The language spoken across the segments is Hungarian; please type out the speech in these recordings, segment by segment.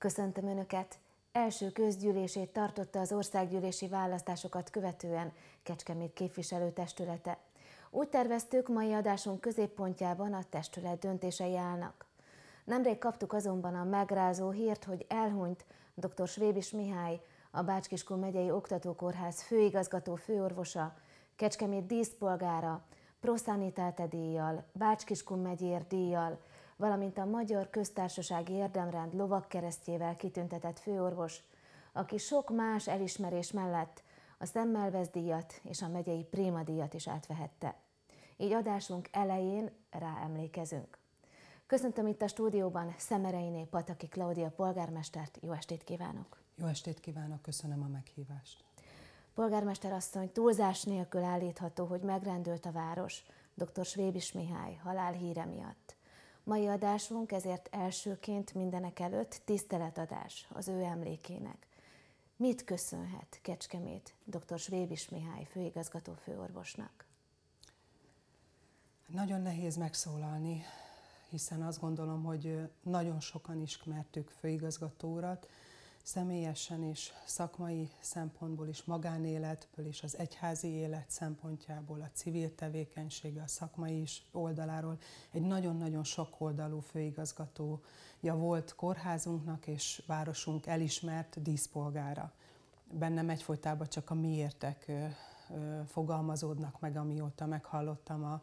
Köszöntöm Önöket! Első közgyűlését tartotta az országgyűlési választásokat követően Kecskemét képviselőtestülete. Úgy terveztük, mai adásunk középpontjában a testület döntései állnak. Nemrég kaptuk azonban a megrázó hírt, hogy elhunyt dr. Svébis Mihály, a Bácskiskó megyei oktatókórház főigazgató főorvosa, Kecskemét díszpolgára, Proszanitáte díjjal, Bácskiskun megyér díjjal, valamint a Magyar Köztársasági Érdemrend lovakkeresztjével kitüntetett főorvos, aki sok más elismerés mellett a Szemmelvez díjat és a megyei Préma díjat is átvehette. Így adásunk elején ráemlékezünk. Köszöntöm itt a stúdióban Szemereiné Pataki Klaudia polgármestert. Jó estét kívánok! Jó estét kívánok, köszönöm a meghívást! Polgármester asszony, túlzás nélkül állítható, hogy megrendült a város dr. Svébis Mihály halálhíre miatt. Mai adásunk ezért elsőként mindenek előtt tiszteletadás az ő emlékének. Mit köszönhet Kecskemét dr. Svébis Mihály főigazgató főorvosnak? Nagyon nehéz megszólalni, hiszen azt gondolom, hogy nagyon sokan ismertük főigazgató urat, személyesen és szakmai szempontból is, magánéletből és az egyházi élet szempontjából, a civil tevékenysége, a szakmai is oldaláról egy nagyon-nagyon sokoldalú főigazgatója volt kórházunknak és városunk elismert díszpolgára. Bennem egyfolytában csak a miértek fogalmazódnak meg, amióta meghallottam a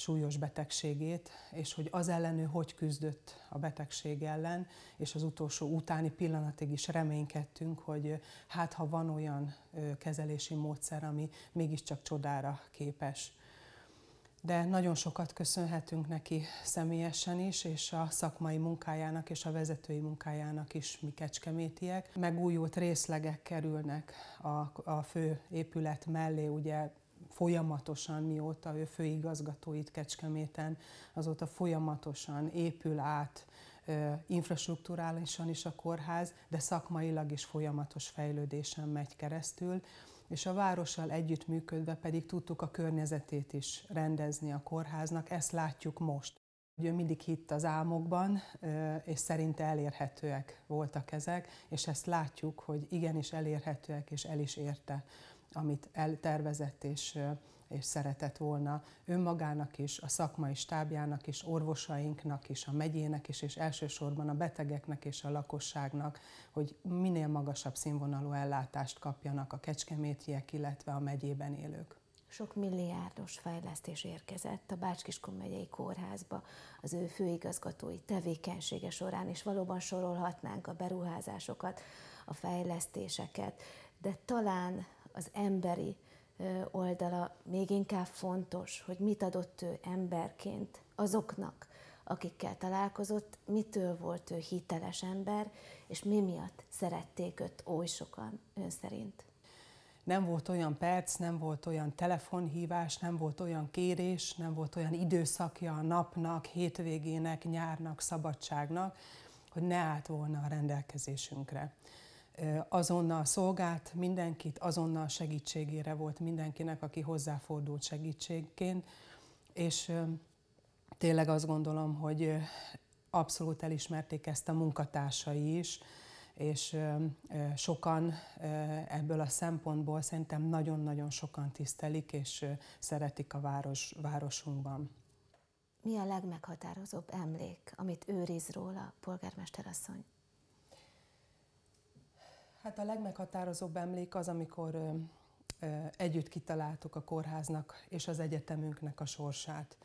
súlyos betegségét, és hogy az ellenő hogy küzdött a betegség ellen, és az utolsó utáni pillanatig is reménykedtünk, hogy hát ha van olyan kezelési módszer, ami mégiscsak csodára képes. De nagyon sokat köszönhetünk neki személyesen is, és a szakmai munkájának és a vezetői munkájának is mi kecskemétiek. Megújult részlegek kerülnek a, a fő épület mellé, ugye folyamatosan, mióta ő főigazgató itt Kecskeméten, azóta folyamatosan épül át infrastruktúrálisan is a kórház, de szakmailag is folyamatos fejlődésen megy keresztül és a várossal együttműködve pedig tudtuk a környezetét is rendezni a kórháznak, ezt látjuk most. Ő mindig hitt az álmokban, és szerinte elérhetőek voltak ezek, és ezt látjuk, hogy igenis elérhetőek, és el is érte amit eltervezett és, és szeretett volna önmagának is, a szakmai stábjának is, orvosainknak is, a megyének is, és elsősorban a betegeknek és a lakosságnak, hogy minél magasabb színvonalú ellátást kapjanak a kecskemétiek, illetve a megyében élők sok milliárdos fejlesztés érkezett a Bácskiskun megyei kórházba az ő főigazgatói tevékenysége során, és valóban sorolhatnánk a beruházásokat, a fejlesztéseket, de talán az emberi oldala még inkább fontos, hogy mit adott ő emberként azoknak, akikkel találkozott, mitől volt ő hiteles ember, és mi miatt szerették őt oly sokan ön szerint. Nem volt olyan perc, nem volt olyan telefonhívás, nem volt olyan kérés, nem volt olyan időszakja a napnak, hétvégének, nyárnak, szabadságnak, hogy ne állt volna a rendelkezésünkre azonnal szolgált mindenkit, azonnal segítségére volt mindenkinek, aki hozzáfordult segítségként, és tényleg azt gondolom, hogy abszolút elismerték ezt a munkatársai is, és sokan ebből a szempontból szerintem nagyon-nagyon sokan tisztelik és szeretik a város, városunkban. Mi a legmeghatározóbb emlék, amit őriz róla polgármester asszony? Hát a legmeghatározóbb emlék az, amikor ö, ö, együtt kitaláltuk a kórháznak és az egyetemünknek a sorsát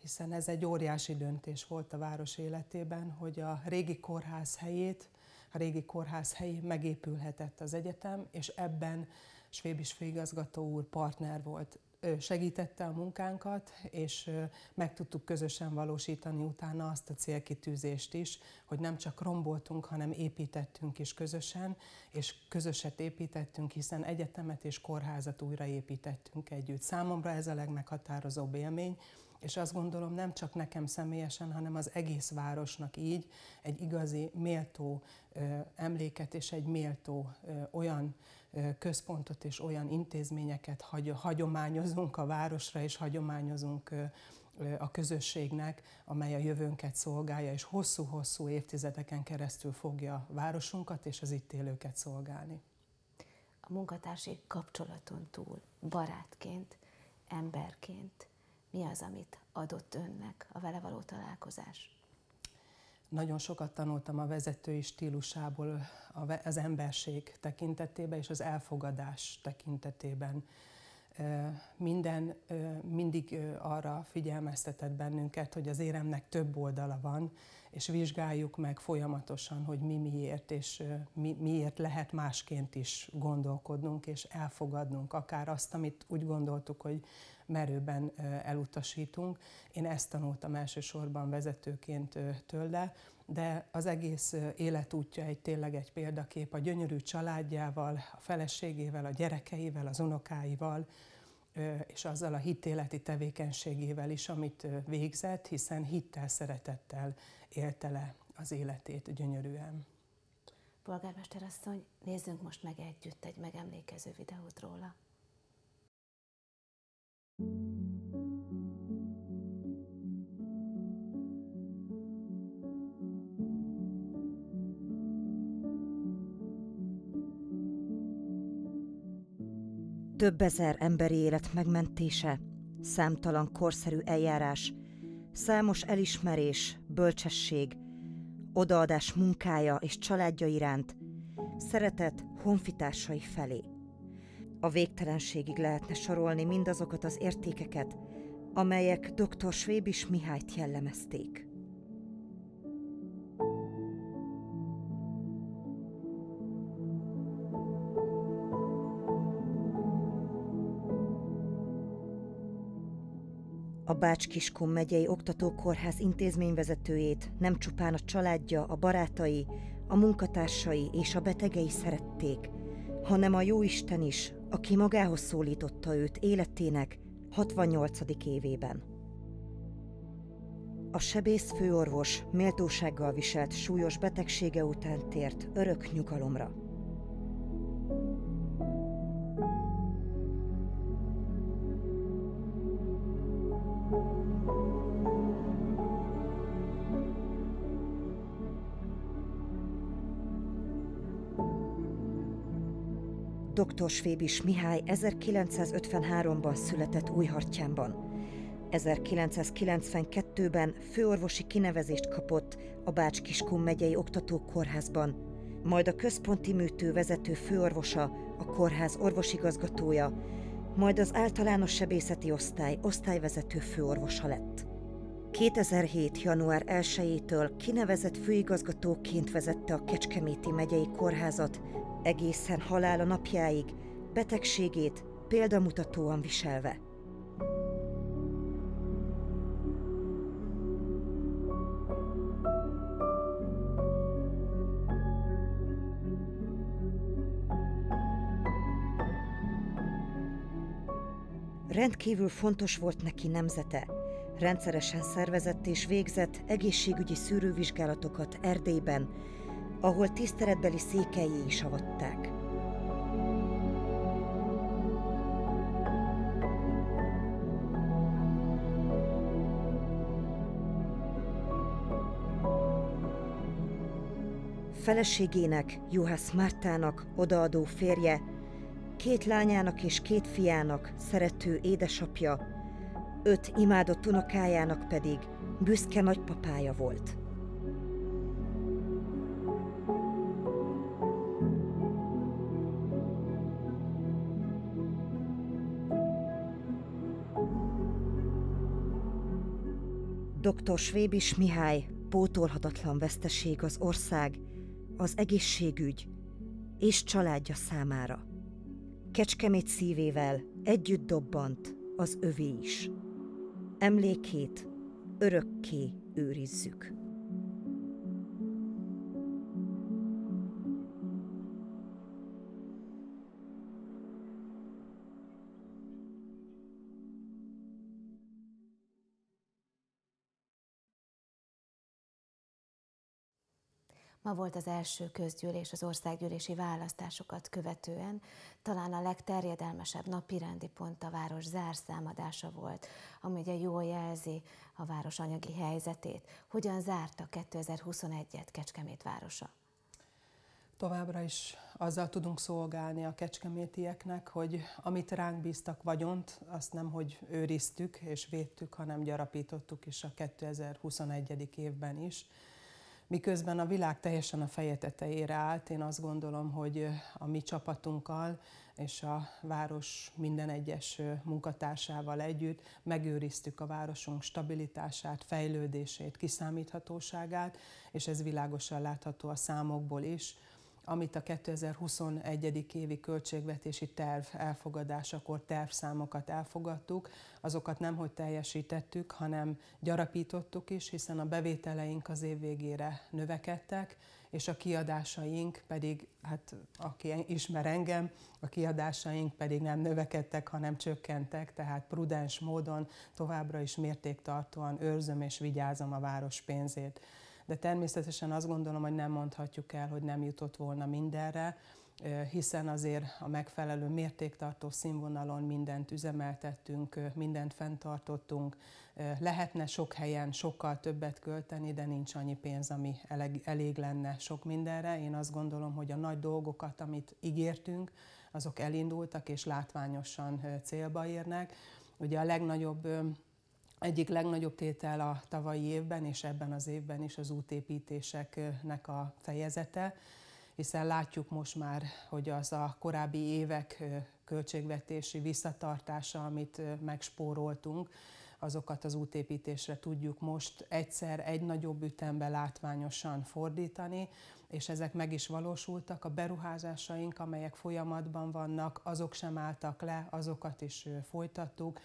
hiszen ez egy óriási döntés volt a város életében, hogy a régi kórház helyét, a régi kórház helyé megépülhetett az egyetem, és ebben Svébis főigazgató úr partner volt segítette a munkánkat, és meg tudtuk közösen valósítani utána azt a célkitűzést is, hogy nem csak romboltunk, hanem építettünk is közösen, és közöset építettünk, hiszen egyetemet és kórházat újraépítettünk együtt. Számomra ez a legmeghatározóbb élmény, és azt gondolom nem csak nekem személyesen, hanem az egész városnak így egy igazi méltó emléket és egy méltó olyan központot és olyan intézményeket hagy, hagyományozunk a városra, és hagyományozunk a közösségnek, amely a jövőnket szolgálja, és hosszú-hosszú évtizedeken keresztül fogja városunkat és az itt élőket szolgálni. A munkatársi kapcsolaton túl, barátként, emberként, mi az, amit adott önnek a vele való találkozás? Nagyon sokat tanultam a vezetői stílusából az emberség tekintetében és az elfogadás tekintetében. Minden mindig arra figyelmeztetett bennünket, hogy az éremnek több oldala van, és vizsgáljuk meg folyamatosan, hogy mi miért, és mi, miért lehet másként is gondolkodnunk és elfogadnunk, akár azt, amit úgy gondoltuk, hogy merőben elutasítunk. Én ezt tanultam elsősorban vezetőként tőle, de az egész életútja egy tényleg egy példakép a gyönyörű családjával, a feleségével, a gyerekeivel, az unokáival, és azzal a hitéleti tevékenységével is, amit végzett, hiszen hittel, szeretettel élte le az életét gyönyörűen. Polgármester asszony, nézzünk most meg együtt egy megemlékező videót róla. Több ezer emberi élet megmentése, számtalan korszerű eljárás, számos elismerés, bölcsesség, odaadás munkája és családja iránt, szeretet honfitársai felé. A végtelenségig lehetne sorolni mindazokat az értékeket, amelyek dr. Svébis Mihályt jellemezték. a Bács-Kiskun megyei oktatókórház intézményvezetőjét nem csupán a családja, a barátai, a munkatársai és a betegei szerették, hanem a Jóisten is, aki magához szólította őt életének 68. évében. A sebész főorvos méltósággal viselt súlyos betegsége után tért örök nyugalomra. Dr. Svébis Mihály 1953-ban született Újhartyánban. 1992-ben főorvosi kinevezést kapott a Bács-Kiskun megyei oktatókórházban, majd a központi műtő vezető főorvosa, a kórház orvosigazgatója, majd az általános sebészeti osztály osztályvezető főorvosa lett. 2007. január 1-től kinevezett főigazgatóként vezette a Kecskeméti megyei kórházat, egészen halála napjáig, betegségét példamutatóan viselve. Rendkívül fontos volt neki nemzete – Rendszeresen szervezett és végzett egészségügyi szűrővizsgálatokat Erdélyben, ahol tiszteletbeli székelyé is avatták. Feleségének, Juhász Mártának odaadó férje, két lányának és két fiának szerető édesapja, öt imádott unokájának pedig büszke nagypapája volt. Dr. Svébis Mihály pótolhatatlan veszteség az ország, az egészségügy és családja számára. Kecskemét szívével együtt dobbant az övé is emlékét örökké őrizzük. Ma volt az első közgyűlés az országgyűlési választásokat követően. Talán a legterjedelmesebb napirendi pont a város zárszámadása volt, ami ugye jól jelzi a város anyagi helyzetét. Hogyan zárta 2021-et Kecskemét városa? Továbbra is azzal tudunk szolgálni a kecskemétieknek, hogy amit ránk bíztak vagyont, azt nem, hogy őriztük és védtük, hanem gyarapítottuk is a 2021. évben is. Miközben a világ teljesen a feje tetejére állt, én azt gondolom, hogy a mi csapatunkkal és a város minden egyes munkatársával együtt megőriztük a városunk stabilitását, fejlődését, kiszámíthatóságát, és ez világosan látható a számokból is amit a 2021. évi költségvetési terv elfogadásakor tervszámokat elfogadtuk, azokat nem hogy teljesítettük, hanem gyarapítottuk is, hiszen a bevételeink az év végére növekedtek, és a kiadásaink pedig, hát aki ismer engem, a kiadásaink pedig nem növekedtek, hanem csökkentek, tehát prudens módon továbbra is mértéktartóan őrzöm és vigyázom a város pénzét de természetesen azt gondolom, hogy nem mondhatjuk el, hogy nem jutott volna mindenre, hiszen azért a megfelelő mértéktartó színvonalon mindent üzemeltettünk, mindent fenntartottunk. Lehetne sok helyen sokkal többet költeni, de nincs annyi pénz, ami elég, elég lenne sok mindenre. Én azt gondolom, hogy a nagy dolgokat, amit ígértünk, azok elindultak és látványosan célba érnek. Ugye a legnagyobb egyik legnagyobb tétel a tavalyi évben és ebben az évben is az útépítéseknek a fejezete, hiszen látjuk most már, hogy az a korábbi évek költségvetési visszatartása, amit megspóroltunk, azokat az útépítésre tudjuk most egyszer egy nagyobb ütembe látványosan fordítani, és ezek meg is valósultak. A beruházásaink, amelyek folyamatban vannak, azok sem álltak le, azokat is folytattuk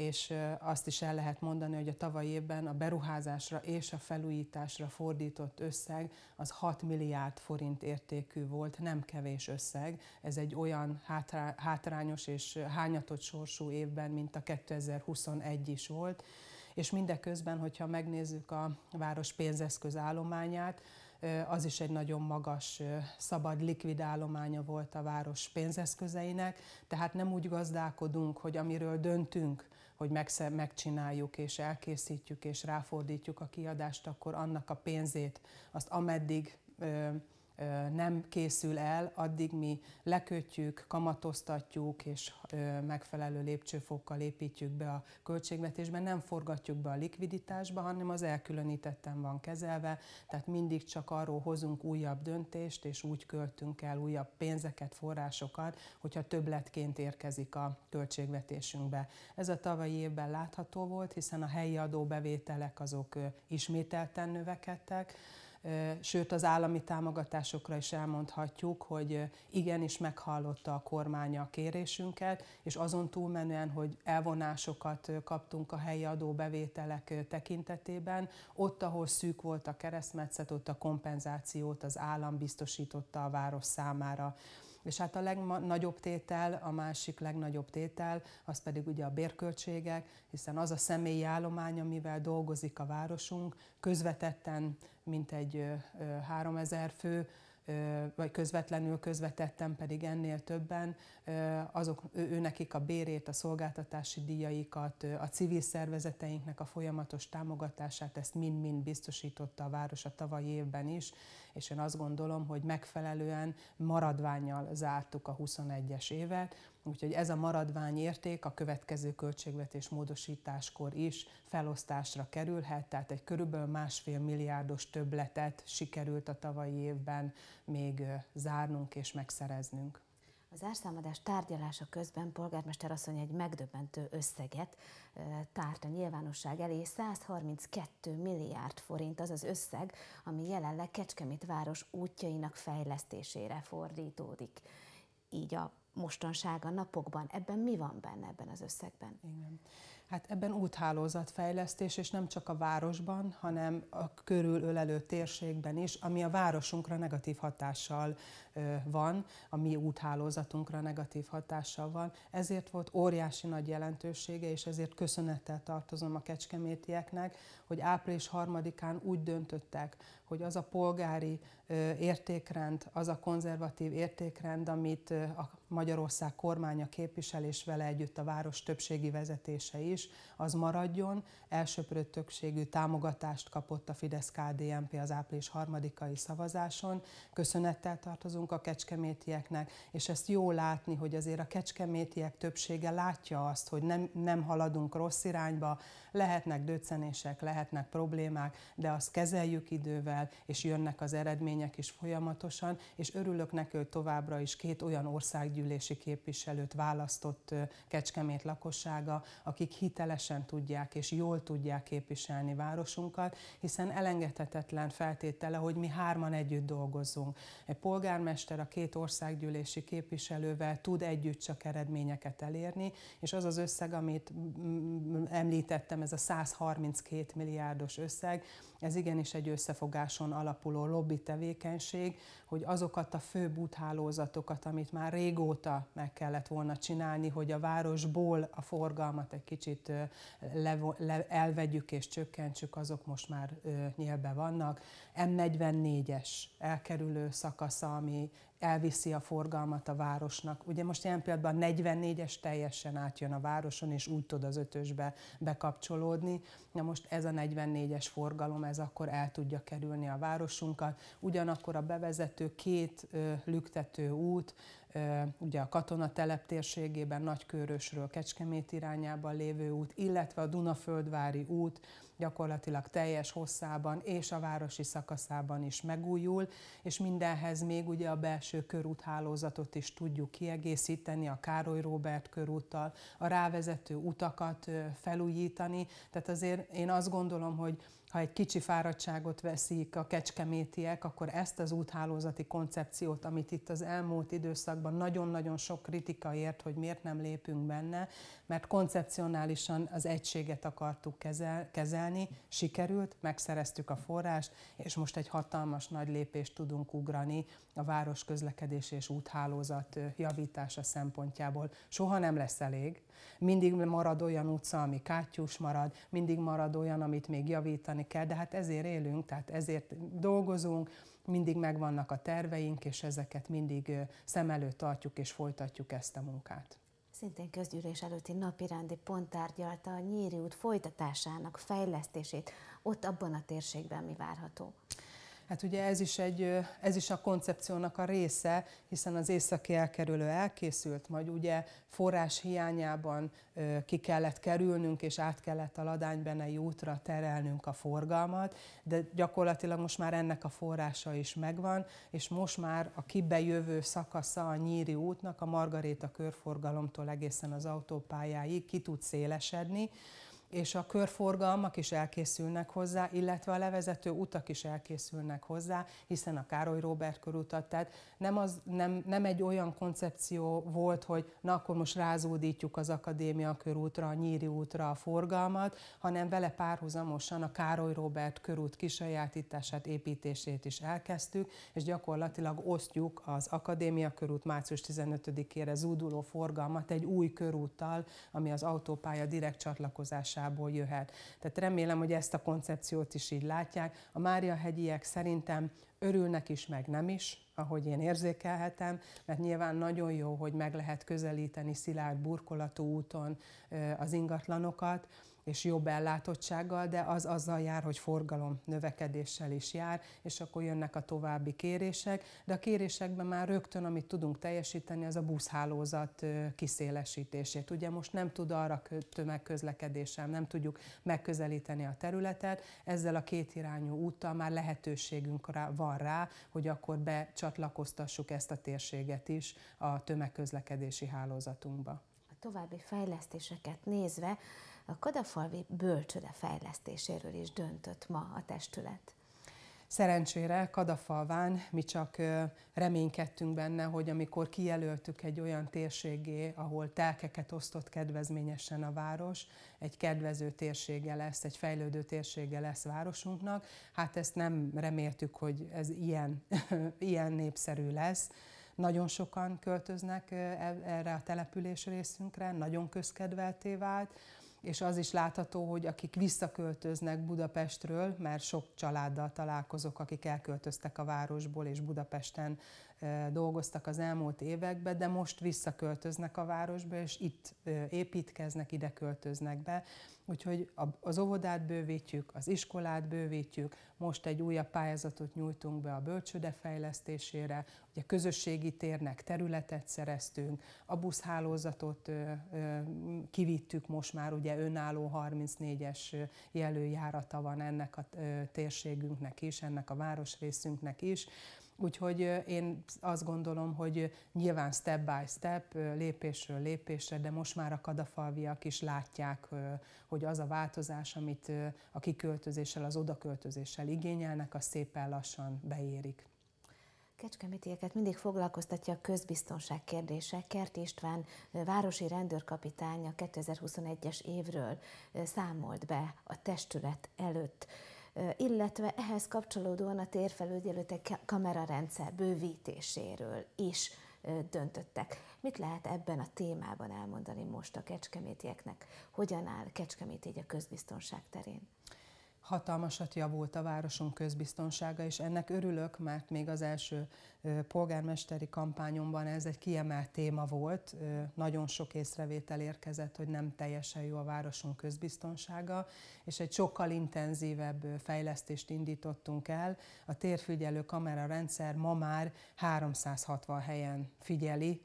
és azt is el lehet mondani, hogy a tavalyi évben a beruházásra és a felújításra fordított összeg az 6 milliárd forint értékű volt, nem kevés összeg. Ez egy olyan hátrányos és hányatott sorsú évben, mint a 2021 is volt és mindeközben, hogyha megnézzük a város pénzeszköz állományát, az is egy nagyon magas, szabad likvid állománya volt a város pénzeszközeinek, tehát nem úgy gazdálkodunk, hogy amiről döntünk, hogy megcsináljuk és elkészítjük és ráfordítjuk a kiadást, akkor annak a pénzét azt ameddig nem készül el, addig mi lekötjük, kamatoztatjuk és megfelelő lépcsőfokkal építjük be a költségvetésben, nem forgatjuk be a likviditásba, hanem az elkülönítetten van kezelve, tehát mindig csak arról hozunk újabb döntést, és úgy költünk el újabb pénzeket, forrásokat, hogyha többletként érkezik a költségvetésünkbe. Ez a tavalyi évben látható volt, hiszen a helyi adóbevételek azok ismételten növekedtek, sőt az állami támogatásokra is elmondhatjuk, hogy igenis meghallotta a kormánya a kérésünket, és azon túlmenően, hogy elvonásokat kaptunk a helyi adóbevételek tekintetében, ott, ahol szűk volt a keresztmetszet, ott a kompenzációt az állam biztosította a város számára. És hát a legnagyobb tétel, a másik legnagyobb tétel, az pedig ugye a bérköltségek, hiszen az a személyi állomány, amivel dolgozik a városunk, közvetetten mintegy 3000 fő, vagy közvetlenül közvetettem pedig ennél többen, azok, ő, ő nekik a bérét, a szolgáltatási díjaikat, a civil szervezeteinknek a folyamatos támogatását, ezt mind-mind biztosította a város a tavalyi évben is, és én azt gondolom, hogy megfelelően maradványjal zártuk a 21-es évet, Úgyhogy ez a maradványérték a következő költségvetés módosításkor is felosztásra kerülhet, tehát egy körülbelül másfél milliárdos többletet sikerült a tavalyi évben még zárnunk és megszereznünk. Az árszámadás tárgyalása közben polgármester asszony egy megdöbbentő összeget tárt a nyilvánosság elé. 132 milliárd forint az az összeg, ami jelenleg Kecskemét város útjainak fejlesztésére fordítódik. Így a mostanság a napokban. Ebben mi van benne ebben az összegben? Igen. Hát ebben úthálózatfejlesztés, és nem csak a városban, hanem a körülölelő térségben is, ami a városunkra negatív hatással van, a mi úthálózatunkra negatív hatással van. Ezért volt óriási nagy jelentősége, és ezért köszönettel tartozom a kecskemétieknek, hogy április 3-án úgy döntöttek, hogy az a polgári értékrend, az a konzervatív értékrend, amit a Magyarország kormánya képvisel, és vele együtt a város többségi vezetése is, az maradjon. Elsőprő többségű támogatást kapott a Fidesz-KDNP az április 3-ai szavazáson. Köszönettel tartozunk a kecskemétieknek, és ezt jó látni, hogy azért a kecskemétiek többsége látja azt, hogy nem, nem haladunk rossz irányba, lehetnek döccenések, lehetnek problémák, de azt kezeljük idővel, és jönnek az eredmények is folyamatosan, és örülök neki, hogy továbbra is két olyan országgyűlési képviselőt választott Kecskemét lakossága, akik hitelesen tudják és jól tudják képviselni városunkat, hiszen elengedhetetlen feltétele, hogy mi hárman együtt dolgozzunk. Egy polgármester polgármester a két országgyűlési képviselővel tud együtt csak eredményeket elérni, és az az összeg, amit említettem, ez a 132 milliárdos összeg, ez igenis egy összefogáson alapuló lobby tevékenység, hogy azokat a fő úthálózatokat, amit már régóta meg kellett volna csinálni, hogy a városból a forgalmat egy kicsit le, le, elvegyük és csökkentsük, azok most már ö, vannak. M44-es elkerülő szakasza, ami ami elviszi a forgalmat a városnak. Ugye most ilyen pillanatban a 44-es teljesen átjön a városon, és úgy tud az ötösbe bekapcsolódni. Na most ez a 44-es forgalom, ez akkor el tudja kerülni a városunkat. Ugyanakkor a bevezető két ö, lüktető út, ugye a katona telep térségében, Nagykőrösről Kecskemét irányában lévő út, illetve a Dunaföldvári út gyakorlatilag teljes hosszában és a városi szakaszában is megújul, és mindenhez még ugye a belső körúthálózatot is tudjuk kiegészíteni, a Károly Róbert körúttal, a rávezető utakat felújítani, tehát azért én azt gondolom, hogy ha egy kicsi fáradtságot veszik a kecskemétiek, akkor ezt az úthálózati koncepciót, amit itt az elmúlt időszakban nagyon-nagyon sok kritika ért, hogy miért nem lépünk benne, mert koncepcionálisan az egységet akartuk kezel, kezelni, sikerült, megszereztük a forrást, és most egy hatalmas nagy lépést tudunk ugrani a város közlekedés és úthálózat javítása szempontjából. Soha nem lesz elég, mindig marad olyan utca, ami kátyús marad, mindig marad olyan, amit még javítani kell, de hát ezért élünk, tehát ezért dolgozunk, mindig megvannak a terveink, és ezeket mindig szem előtt tartjuk és folytatjuk ezt a munkát szintén közgyűlés előtti napirendi pont tárgyalta a Nyíri út folytatásának fejlesztését, ott abban a térségben mi várható? Hát ugye ez is, egy, ez is a koncepciónak a része, hiszen az északi elkerülő elkészült, majd ugye forrás hiányában ki kellett kerülnünk, és át kellett a ladánybenei útra terelnünk a forgalmat, de gyakorlatilag most már ennek a forrása is megvan, és most már a kibejövő szakasza a Nyíri útnak, a Margaréta körforgalomtól egészen az autópályáig ki tud szélesedni, és a körforgalmak is elkészülnek hozzá, illetve a levezető utak is elkészülnek hozzá, hiszen a Károly Róbert körutat, tehát nem, az, nem, nem egy olyan koncepció volt, hogy na akkor most rázódítjuk az akadémia körútra, a Nyíri útra a forgalmat, hanem vele párhuzamosan a Károly Róbert körút kisajátítását, építését is elkezdtük, és gyakorlatilag osztjuk az akadémia körút március 15-ére zúduló forgalmat egy új körúttal, ami az autópálya direkt csatlakozásával hatásából jöhet. Tehát remélem, hogy ezt a koncepciót is így látják. A Mária hegyiek szerintem örülnek is, meg nem is, ahogy én érzékelhetem, mert nyilván nagyon jó, hogy meg lehet közelíteni szilárd burkolatú úton az ingatlanokat, és jobb ellátottsággal, de az azzal jár, hogy forgalom növekedéssel is jár, és akkor jönnek a további kérések, de a kérésekben már rögtön, amit tudunk teljesíteni, az a buszhálózat kiszélesítését. Ugye most nem tud arra tömegközlekedéssel, nem tudjuk megközelíteni a területet, ezzel a kétirányú úttal már lehetőségünk van rá, hogy akkor becsatlakoztassuk ezt a térséget is a tömegközlekedési hálózatunkba. A további fejlesztéseket nézve, a Kadafalvi bölcsöde fejlesztéséről is döntött ma a testület. Szerencsére Kadafalván mi csak reménykedtünk benne, hogy amikor kijelöltük egy olyan térségé, ahol telkeket osztott kedvezményesen a város, egy kedvező térsége lesz, egy fejlődő térsége lesz városunknak, hát ezt nem reméltük, hogy ez ilyen, ilyen népszerű lesz. Nagyon sokan költöznek e, erre a település részünkre, nagyon közkedvelté vált, és az is látható, hogy akik visszaköltöznek Budapestről, mert sok családdal találkozok, akik elköltöztek a városból, és Budapesten dolgoztak az elmúlt években, de most visszaköltöznek a városba, és itt építkeznek, ide költöznek be. Úgyhogy az óvodát bővítjük, az iskolát bővítjük, most egy újabb pályázatot nyújtunk be a bölcsőde fejlesztésére, ugye közösségi térnek területet szereztünk, a buszhálózatot kivittük most már, ugye önálló 34-es jelöljárata van ennek a térségünknek is, ennek a városrészünknek is, Úgyhogy én azt gondolom, hogy nyilván step by step, lépésről lépésre, de most már a kadafalviak is látják, hogy az a változás, amit a kiköltözéssel, az odaköltözéssel igényelnek, az szépen lassan beérik. Kecskemétieket mindig foglalkoztatja a közbiztonság kérdése. Kert István városi rendőrkapitány a 2021-es évről számolt be a testület előtt illetve ehhez kapcsolódóan a térfelügyelőtek kamerarendszer bővítéséről is döntöttek. Mit lehet ebben a témában elmondani most a kecskemétieknek? Hogyan áll Kecskemét így a közbiztonság terén? hatalmasat javult a városunk közbiztonsága, és ennek örülök, mert még az első polgármesteri kampányomban ez egy kiemelt téma volt. Nagyon sok észrevétel érkezett, hogy nem teljesen jó a városunk közbiztonsága, és egy sokkal intenzívebb fejlesztést indítottunk el. A térfigyelő rendszer ma már 360 helyen figyeli,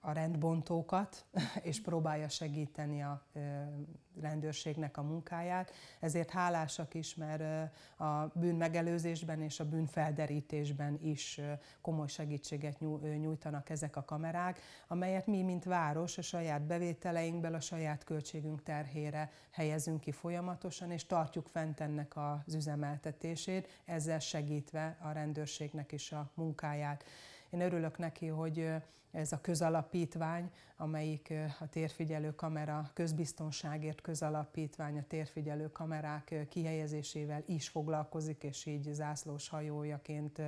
a rendbontókat, és próbálja segíteni a rendőrségnek a munkáját. Ezért hálásak is, mert a bűn megelőzésben és a bűnfelderítésben is komoly segítséget nyújtanak ezek a kamerák, amelyet mi, mint város, a saját bevételeinkből, a saját költségünk terhére helyezünk ki folyamatosan, és tartjuk fent ennek az üzemeltetését, ezzel segítve a rendőrségnek is a munkáját. Én örülök neki, hogy ez a közalapítvány, amelyik a térfigyelő kamera közbiztonságért közalapítvány a térfigyelő kamerák kihelyezésével is foglalkozik, és így zászlós hajójaként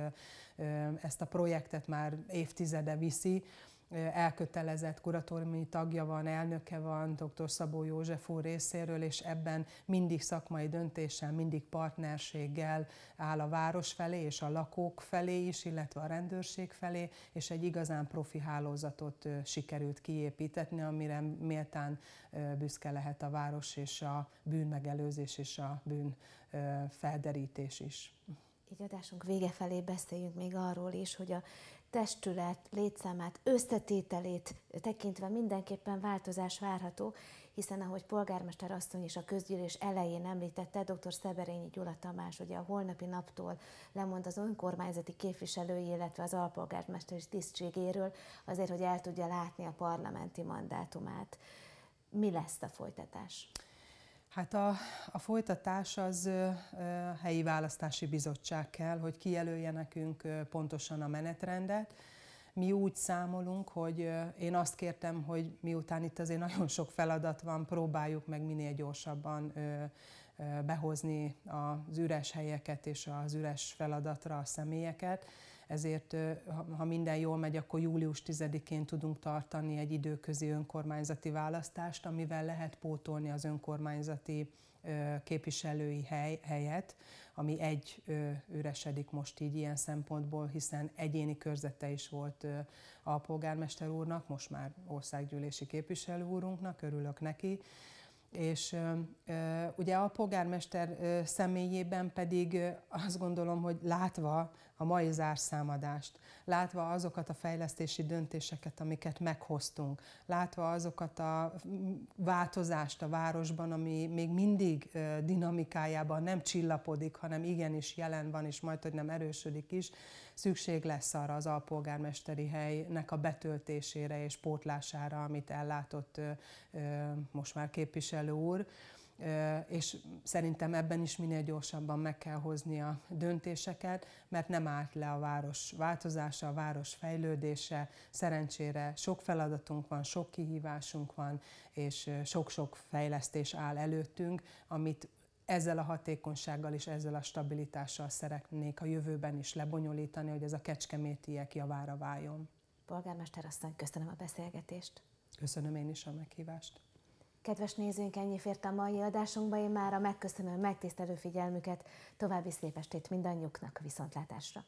ezt a projektet már évtizede viszi elkötelezett kuratóriumi tagja van, elnöke van, dr. Szabó József úr részéről, és ebben mindig szakmai döntéssel, mindig partnerséggel áll a város felé, és a lakók felé is, illetve a rendőrség felé, és egy igazán profi hálózatot sikerült kiépítetni, amire méltán büszke lehet a város, és a bűnmegelőzés és a bűn felderítés is. Így adásunk vége felé beszéljünk még arról is, hogy a testület, létszámát, összetételét tekintve mindenképpen változás várható, hiszen ahogy polgármester asszony is a közgyűlés elején említette, dr. Szeberényi Gyula Tamás ugye a holnapi naptól lemond az önkormányzati képviselői, illetve az alpolgármester tisztségéről, azért, hogy el tudja látni a parlamenti mandátumát. Mi lesz a folytatás? Hát a, a folytatás az ö, helyi választási bizottság kell, hogy kijelölje nekünk pontosan a menetrendet. Mi úgy számolunk, hogy én azt kértem, hogy miután itt azért nagyon sok feladat van, próbáljuk meg minél gyorsabban behozni az üres helyeket és az üres feladatra a személyeket ezért ha minden jól megy, akkor július 10-én tudunk tartani egy időközi önkormányzati választást, amivel lehet pótolni az önkormányzati képviselői hely, helyet, ami egy üresedik most így ilyen szempontból, hiszen egyéni körzete is volt a polgármester úrnak, most már országgyűlési képviselő úrunknak, örülök neki, és ugye a polgármester személyében pedig azt gondolom, hogy látva a mai zárszámadást, látva azokat a fejlesztési döntéseket, amiket meghoztunk, látva azokat a változást a városban, ami még mindig dinamikájában nem csillapodik, hanem igenis jelen van, és majd, hogy nem erősödik is, szükség lesz arra az alpolgármesteri helynek a betöltésére és pótlására, amit ellátott most már képviselő úr és szerintem ebben is minél gyorsabban meg kell hozni a döntéseket, mert nem állt le a város változása, a város fejlődése. Szerencsére sok feladatunk van, sok kihívásunk van, és sok-sok fejlesztés áll előttünk, amit ezzel a hatékonysággal és ezzel a stabilitással szeretnék a jövőben is lebonyolítani, hogy ez a kecskemétiek javára váljon. Polgármester asszony, köszönöm a beszélgetést. Köszönöm én is a meghívást. Kedves nézőink, ennyi fért a mai adásunkba. Én már a megköszönöm megtisztelő figyelmüket. További szép estét mindannyiuknak, viszontlátásra!